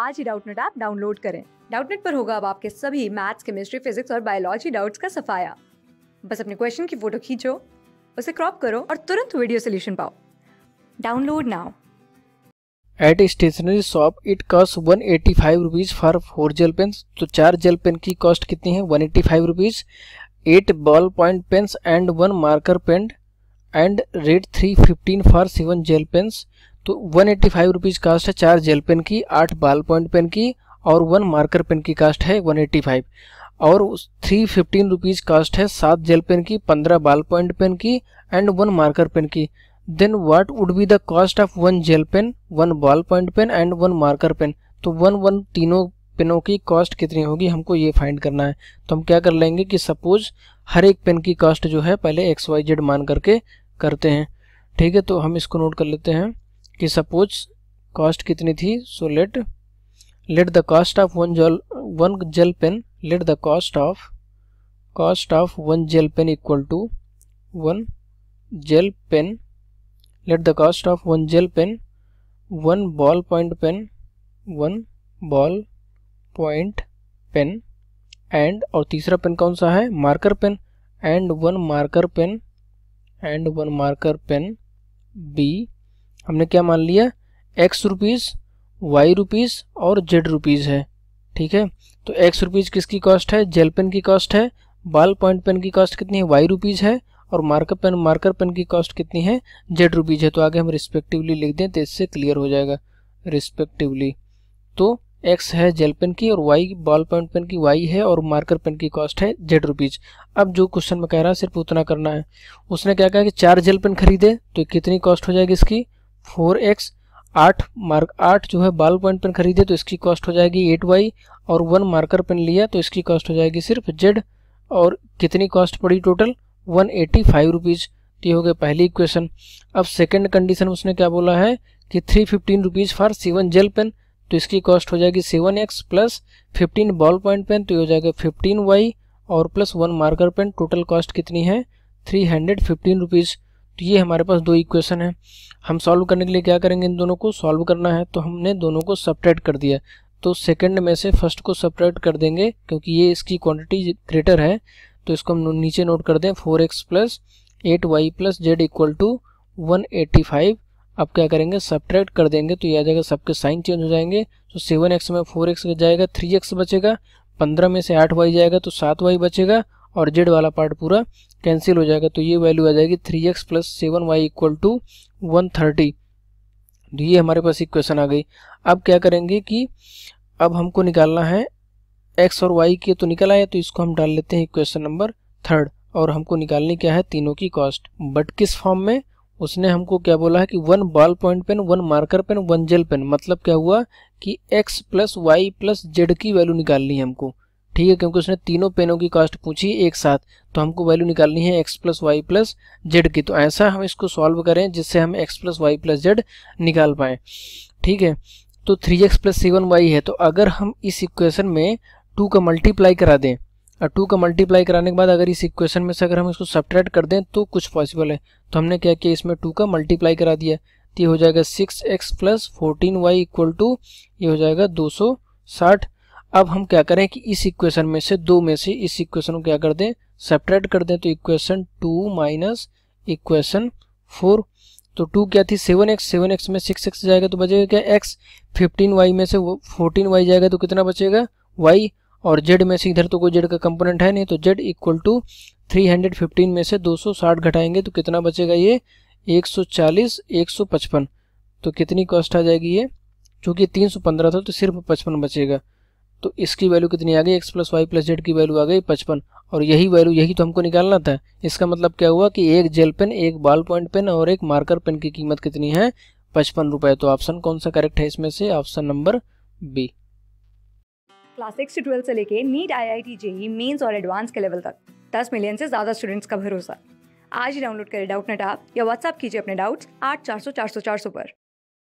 आज ही Doubtnut app download करें डाउटनेट पर होगा अब आपके सभी मैथ्स केमिस्ट्री फिजिक्स और बायोलॉजी डाउट्स का सफाया बस अपने क्वेश्चन की फोटो खींचो उसे क्रॉप करो और तुरंत वीडियो सोल्यूशन पाओ download now at stationery shop it cost one eighty five rupees for four gel pen तो चार जेल पेन की कॉस्ट कितनी है one eighty five rupees eight ball point pens and one marker pen and rate three fifteen for seven gel pens तो one eighty five rupees cost है चार gel pen की आठ बाल पॉइंट पेन की और वन मार्कर पेन की cost है वन एट्टी फाइव और थ्री फिफ्टीन रुपीज़ कास्ट है सात जेल पेन की पंद्रह बाल पॉइंट पेन की एंड वन मार्कर पेन की then what would be the cost of one gel pen one ball point pen and one marker pen तो one one तीनों पेनों की कॉस्ट कितनी होगी हमको ये फाइंड करना है तो हम क्या कर लेंगे कि सपोज हर एक पेन की कॉस्ट जो है पहले एक्स वाई जेड मान करके करते हैं ठीक है तो हम इसको नोट कर लेते हैं कि सपोज कॉस्ट कितनी थी so let let the cost of one gel one gel pen let the cost of cost of one gel pen equal to one gel pen let the cost of one gel pen one ball point pen one ball point pen and और तीसरा pen कौन सा है marker pen and one marker pen and one marker pen be हमने क्या मान लिया x rupees y rupees और जेड रुपीज़ है ठीक है तो एक्स रुपीज़ किसकी कॉस्ट है जेल पेन की कॉस्ट है बाल पॉइंट पेन की कॉस्ट कितनी है वाई रुपीज़ है और मार्कर पेन मार्कर पेन की कॉस्ट कितनी है जेड रुपीज़ है तो आगे हम रिस्पेक्टिवली लिख दें तो इससे क्लियर हो जाएगा रिस्पेक्टिवली तो एक्स है जेल पेन की और वाई बॉल पॉइंट पेन की वाई है और मार्कर पेन की कॉस्ट है जेड रुपीज़ अब जो क्वेश्चन में कह रहा है सिर्फ उतना करना है उसने क्या कहा कि चार जेल पेन खरीदे तो कितनी कॉस्ट हो जाएगी इसकी फोर एक्स आठ मार्क आठ जो है बाल पॉइंट पेन खरीदे तो इसकी कॉस्ट हो जाएगी एट वाई और वन मार्कर पेन लिया तो इसकी कॉस्ट हो जाएगी सिर्फ जेड और कितनी कॉस्ट पड़ी total one eighty five rupees तो ये हो गया पहली इक्वेशन अब सेकेंड कंडीशन उसने क्या बोला है कि three fifteen rupees for seven gel pen तो इसकी कॉस्ट हो जाएगी seven x plus fifteen ball point pen तो ये हो जाएगा फिफ्टीन वाई और plus one marker pen total cost कितनी है थ्री हंड्रेड फिफ्टीन रुपीज़ तो ये हमारे पास दो इक्वेशन है हम सॉल्व करने के लिए क्या करेंगे इन दोनों को सॉल्व करना है तो हमने दोनों को सपरेट कर दिया तो सेकंड में से फर्स्ट को सपरेट कर देंगे क्योंकि ये इसकी क्वांटिटी ग्रेटर है तो इसको हम नीचे नोट कर दें four x plus eight y plus z equal to one eighty five अब क्या करेंगे सपरेट कर देंगे तो ये आ जाएगा सबके साइन चेंज हो जाएंगे तो सेवन एक्स में फोर एक्स जाएगा थ्री एक्स बचेगा पंद्रह में से आठ वाई जाएगा तो सात वाई बचेगा और जेड वाला पार्ट पूरा कैंसिल हो जाएगा तो ये वैल्यू आ जाएगी three x plus seven y equal to one thirty तो ये हमारे पास इक्वेशन आ गई अब क्या करेंगे कि अब हमको निकालना है एक्स और वाई के तो निकल आया तो इसको हम डाल लेते हैं इक्वेशन नंबर थर्ड और हमको निकालनी क्या है तीनों की कॉस्ट बट किस फॉर्म में उसने हमको क्या बोला है कि one ball point pen one marker pen one gel pen मतलब क्या हुआ कि x plus y plus z की वैल्यू निकालनी है हमको ठीक है क्योंकि उसने तीनों पेनों की कास्ट पूछी एक साथ तो हमको वैल्यू निकालनी है x plus y plus z की तो ऐसा हम इसको सॉल्व करें जिससे हम x plus y plus z निकाल पाए ठीक है तो three x plus seven y है तो अगर हम इस इक्वेशन में टू का मल्टीप्लाई करा दें और टू का मल्टीप्लाई कराने के बाद अगर इस इक्वेशन में से अगर हम इसको सब्ट्रैक्ट कर दें तो कुछ पॉसिबल है तो हमने क्या किया इसमें टू का मल्टीप्लाई करा दिया तो ये हो जाएगा six x plus fourteen y equal to ये हो जाएगा दो सौ साठ अब हम क्या करें कि इस इक्वेशन में से दो में से इस इक्वेशन को क्या कर दें सेपरेट कर दें तो equation two minus equation four तो टू क्या थी सेवन एक्स सेवन एक्स में सिक्स एक्स जाएगा तो बचेगा क्या एक्स फिफ्टीन वाई में से फोर्टीन वाई जाएगा तो कितना बचेगा वाई और जेड में से इधर तो कोई जेड का कंपोनेंट है नहीं तो z equal to three hundred fifteen में से दो सौ साठ घटाएंगे तो कितना बचेगा ये एक सौ चालीस एक सौ पचपन तो कितनी कॉस्ट आ जाएगी ये चूँकि तीन सौ पंद्रह था तो सिर्फ पचपन बचेगा तो इसकी वैल्यू कितनी आ गई x plus y plus z की वैल्यू आ गई पचपन और यही वैल्यू यही तो हमको निकालना था इसका मतलब क्या हुआ कि एक जेल पेन एक बाल पॉइंट पेन और एक मार्कर पेन की कीमत कितनी है पचपन रुपए तो ऑप्शन कौन सा करेक्ट है इसमें से option number B class six से ट्वेल्थ से लेके NEET I I T JEE Mains और एडवांस के लेवल तक दस मिलियन से ज़्यादा स्टूडेंट्स का भरोसा आज ही डाउनलोड करें डाउट नेट आप या व्हाट्सअप कीजिए अपने डाउट्स आठ चार सौ चार सौ चार सौ पर